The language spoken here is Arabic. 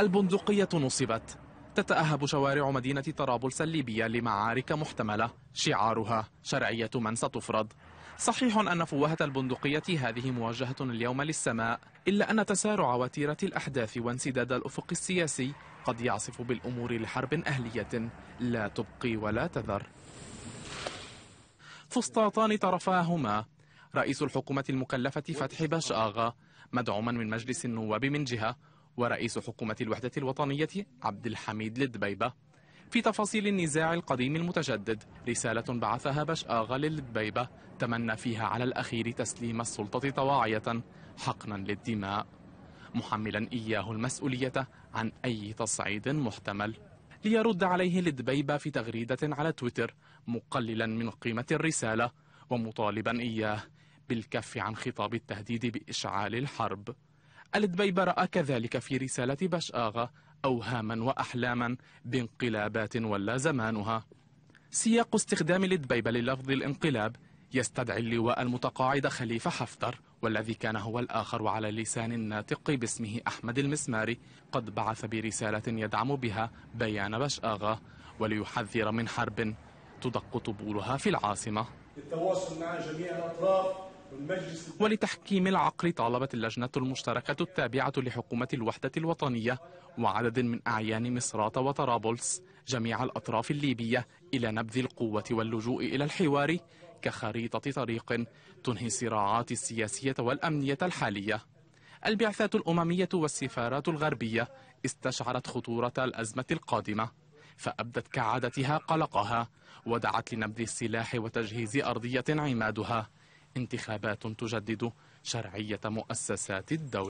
البندقية نصبت تتأهب شوارع مدينة طرابلس الليبية لمعارك محتملة شعارها شرعية من ستفرض صحيح أن فوهة البندقية هذه موجهة اليوم للسماء إلا أن تسارع وتيرة الأحداث وانسداد الأفق السياسي قد يعصف بالأمور لحرب أهلية لا تبقي ولا تذر فسطاطان طرفاهما رئيس الحكومة المكلفة فتحي باش آغا مدعوما من مجلس النواب من جهة ورئيس حكومة الوحدة الوطنية عبد الحميد للدبيبة في تفاصيل النزاع القديم المتجدد رسالة بعثها باش آغا للدبيبة تمنى فيها على الأخير تسليم السلطة طواعية حقنا للدماء محملا إياه المسؤولية عن أي تصعيد محتمل ليرد عليه للدبيبة في تغريدة على تويتر مقللا من قيمة الرسالة ومطالبا إياه بالكف عن خطاب التهديد بإشعال الحرب الدبيبة رأى كذلك في رسالة بشآغة أوهاما وأحلاما بانقلابات ولا زمانها سياق استخدام الدبيبة للفظ الانقلاب يستدعي اللواء المتقاعد خليفة حفتر والذي كان هو الآخر على لسان الناطق باسمه أحمد المسماري قد بعث برسالة يدعم بها بيان بشآغة وليحذر من حرب تدق طبولها في العاصمة التواصل مع جميع الأطراف ولتحكيم العقل طالبت اللجنة المشتركة التابعة لحكومة الوحدة الوطنية وعدد من أعيان مصرات وطرابلس جميع الأطراف الليبية إلى نبذ القوة واللجوء إلى الحوار كخريطة طريق تنهي الصراعات السياسية والأمنية الحالية البعثات الأممية والسفارات الغربية استشعرت خطورة الأزمة القادمة فأبدت كعادتها قلقها ودعت لنبذ السلاح وتجهيز أرضية عمادها انتخابات تجدد شرعية مؤسسات الدولة